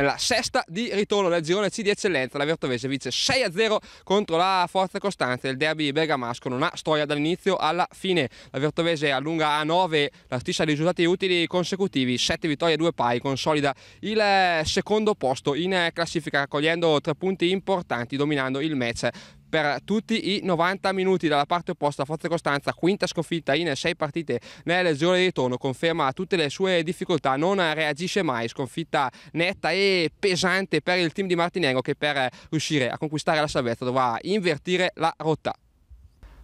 nella sesta di ritorno del girone C di eccellenza. La Vertovese vince 6-0 contro la Forza Costanza. Il derby bergamasco non ha storia dall'inizio alla fine. La Vertovese allunga a 9 la stessa di risultati utili consecutivi, 7 vittorie e 2 pari, consolida il eh, secondo posto in classifica, raccogliendo tre punti importanti, dominando il match per tutti i 90 minuti dalla parte opposta Forza Costanza, quinta sconfitta in sei partite nelle zone di ritorno, conferma tutte le sue difficoltà, non reagisce mai, sconfitta netta e pesante per il team di Martinengo che per riuscire a conquistare la salvezza dovrà invertire la rotta.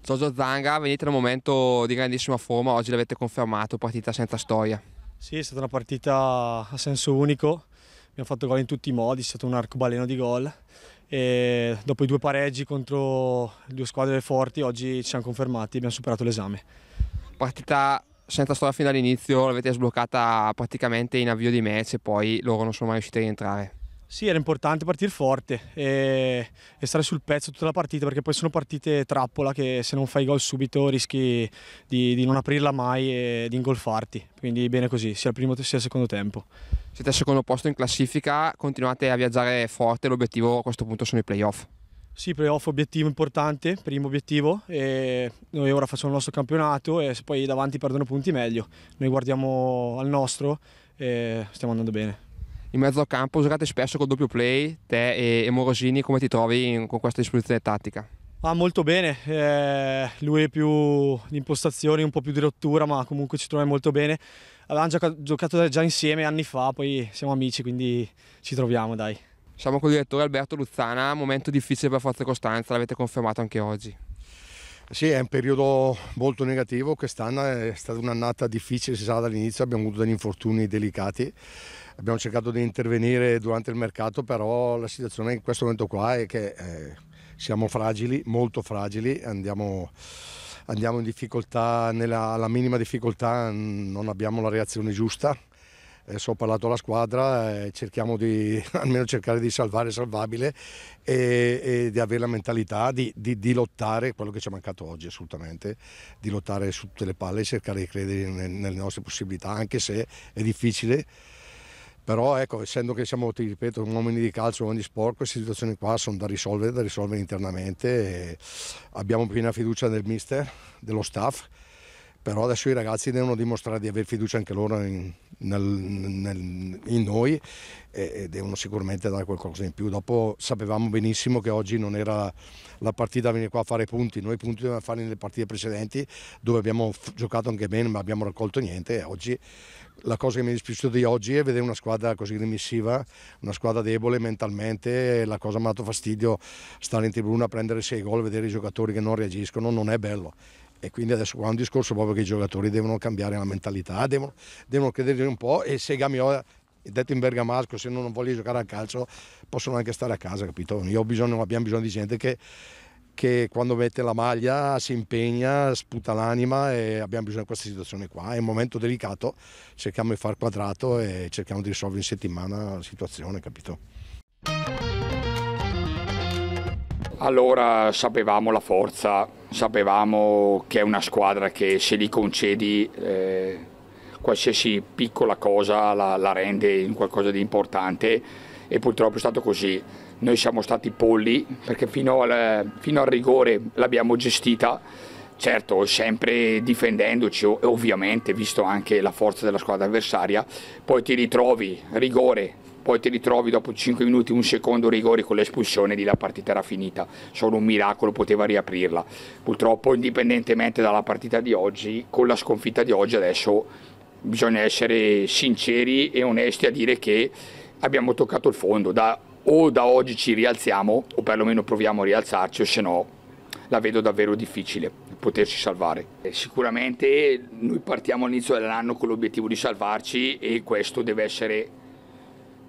Giorgio Zanga, venite in un momento di grandissima forma, oggi l'avete confermato, partita senza storia. Sì, è stata una partita a senso unico, abbiamo fatto gol in tutti i modi, è stato un arcobaleno di gol e dopo i due pareggi contro due squadre forti oggi ci siamo confermati, e abbiamo superato l'esame. Partita senza storia fino all'inizio, l'avete sbloccata praticamente in avvio di match e poi loro non sono mai riusciti a rientrare. Sì, era importante partire forte e, e, stare sul pezzo tutta la partita perché poi sono partite trappola che se non fai gol subito rischi di, di non aprirla mai e di ingolfarti. Quindi bene così, sia al primo sia al secondo tempo. Siete al secondo posto in classifica, continuate a viaggiare forte, l'obiettivo a questo punto sono i playoff. Sì, playoff obiettivo importante, primo obiettivo e noi ora facciamo il nostro campionato e se poi davanti perdono punti meglio. Noi guardiamo al nostro e stiamo andando bene in mezzo al campo giocate spesso col doppio play, te e, e Morosini, come ti trovi in, con questa disposizione tattica? Ah, molto bene, eh, lui è più di impostazioni, un po' più di rottura, ma comunque ci troviamo molto bene. Avevamo giocato, giocato già insieme anni fa, poi siamo amici, quindi ci troviamo, dai. Siamo con il direttore Alberto Luzzana, momento difficile per Forza Costanza, l'avete confermato anche oggi. Sì, è un periodo molto negativo, quest'anno è stata un'annata difficile, si sa dall'inizio, abbiamo avuto degli infortuni delicati abbiamo cercato di intervenire durante il mercato, però la situazione in questo momento qua è che eh, siamo fragili, molto fragili, andiamo, andiamo in difficoltà, nella, alla minima difficoltà non abbiamo la reazione giusta. Adesso ho parlato alla squadra, eh, cerchiamo di almeno cercare di salvare salvabile e, e, di avere la mentalità di, di, di, lottare, quello che ci è mancato oggi assolutamente, di lottare su tutte le palle e cercare di credere nel, nelle nostre possibilità, anche se è difficile però ecco, essendo che siamo, ti ripeto, uomini di calcio, uomini di sport, queste situazioni qua sono da risolvere, da risolvere internamente abbiamo piena fiducia nel mister, dello staff però adesso i ragazzi devono dimostrare di aver fiducia anche loro in, nel, nel, in noi e, e, devono sicuramente dare qualcosa in più. Dopo sapevamo benissimo che oggi non era la partita a venire qua a fare punti, noi punti dovevamo fare nelle partite precedenti dove abbiamo giocato anche bene ma abbiamo raccolto niente e oggi la cosa che mi è dispiaciuta di oggi è vedere una squadra così remissiva, una squadra debole mentalmente, la cosa mi ha dato fastidio stare in tribuna a prendere sei gol, vedere i giocatori che non reagiscono, non è bello e quindi adesso qua è un discorso proprio che i giocatori devono cambiare la mentalità, devono, devono crederci un po' e se Gamiola, detto in bergamasco, se non voglio giocare a calcio possono anche stare a casa, capito? Bisogno, abbiamo bisogno di gente che, che, quando mette la maglia si impegna, sputa l'anima e abbiamo bisogno di questa situazione qua. È un momento delicato, cerchiamo di far quadrato e cerchiamo di risolvere in settimana la situazione, capito? Allora sapevamo la forza, sapevamo che è una squadra che se gli concedi eh, qualsiasi piccola cosa la, la rende in qualcosa di importante e purtroppo è stato così. Noi siamo stati polli perché fino al, fino al rigore l'abbiamo gestita, certo sempre difendendoci ovviamente visto anche la forza della squadra avversaria, poi ti ritrovi rigore poi ti ritrovi dopo 5 minuti, un secondo rigore con l'espulsione di la partita era finita, solo un miracolo poteva riaprirla. Purtroppo indipendentemente dalla partita di oggi, con la sconfitta di oggi adesso bisogna essere sinceri e onesti a dire che abbiamo toccato il fondo, da, o da oggi ci rialziamo o perlomeno proviamo a rialzarci o se no la vedo davvero difficile poterci salvare. Eh, sicuramente noi partiamo all'inizio dell'anno con l'obiettivo di salvarci e questo deve essere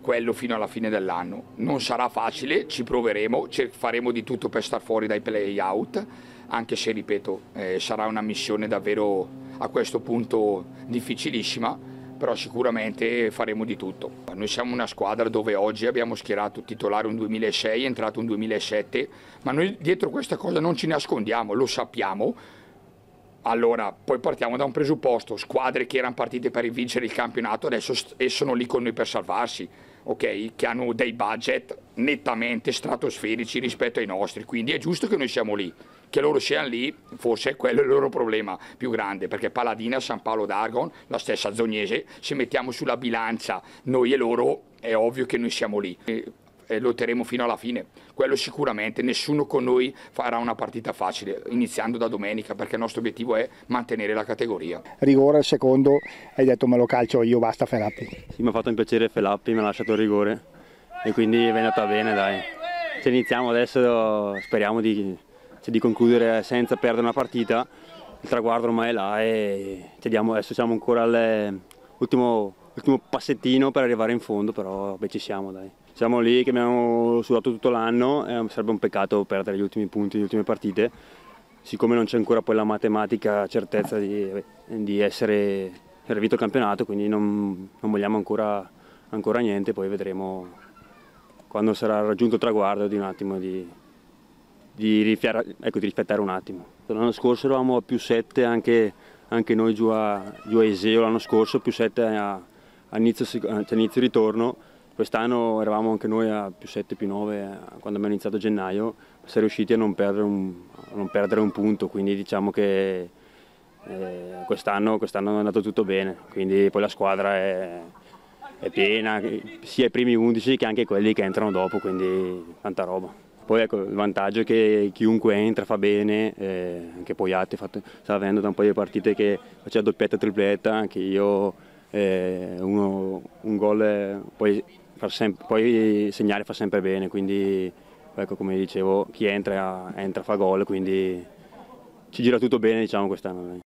quello fino alla fine dell'anno. Non sarà facile, ci proveremo, faremo di tutto per star fuori dai play-out, anche se, ripeto, eh, sarà una missione davvero a questo punto difficilissima, però sicuramente faremo di tutto. Noi siamo una squadra dove oggi abbiamo schierato titolare un 2006, entrato un 2007, ma noi dietro questa cosa non ci nascondiamo, lo sappiamo, allora, poi partiamo da un presupposto, squadre che erano partite per vincere il campionato adesso sono lì con noi per salvarsi okay, che hanno dei budget nettamente stratosferici rispetto ai nostri, quindi è giusto che noi siamo lì. Che loro siano lì, forse è quello il loro problema più grande, perché Paladina, San Paolo d'Argon, la stessa Zognese, se mettiamo sulla bilancia noi e loro, è ovvio che noi siamo lì eh, lotteremo fino alla fine, quello sicuramente, nessuno con noi farà una partita facile, iniziando da domenica, perché il nostro obiettivo è mantenere la categoria. Rigore al secondo, hai detto me lo calcio io, basta Felappi. Sì, mi ha fatto un piacere Felappi, mi ha lasciato il rigore e quindi è andata bene, dai. Se iniziamo adesso speriamo di, cioè, di concludere senza perdere una partita, il traguardo ormai è là e diamo, adesso siamo ancora all'ultimo ultimo passettino per arrivare in fondo, però beh, ci siamo dai siamo lì che abbiamo sudato tutto l'anno e sarebbe un peccato perdere gli ultimi punti, le ultime partite, siccome non c'è ancora poi la matematica certezza di, di essere servito il campionato, quindi non, non vogliamo ancora, ancora, niente, poi vedremo quando sarà raggiunto il traguardo di un attimo di, di, rifiare, ecco, di rispettare un attimo. L'anno scorso eravamo a più 7 anche, anche noi giù a, giù a Iseo l'anno scorso, più 7 a, a inizio, a inizio ritorno, Quest'anno eravamo anche noi a più 7, più 9 eh, quando abbiamo iniziato gennaio, siamo riusciti a non perdere un, non perdere un punto, quindi diciamo che eh, quest'anno, quest è andato tutto bene, quindi poi la squadra è, è piena, sia i primi 11 che anche quelli che entrano dopo, quindi tanta roba. Poi ecco, il vantaggio è che chiunque entra fa bene, eh, anche Poiatti sta avendo da un paio di partite che faceva doppietta, e tripletta, anche io eh, uno, un gol, eh, poi poi segnare fa sempre bene, quindi ecco, come dicevo chi entra, entra fa gol, quindi ci gira tutto bene diciamo quest'anno.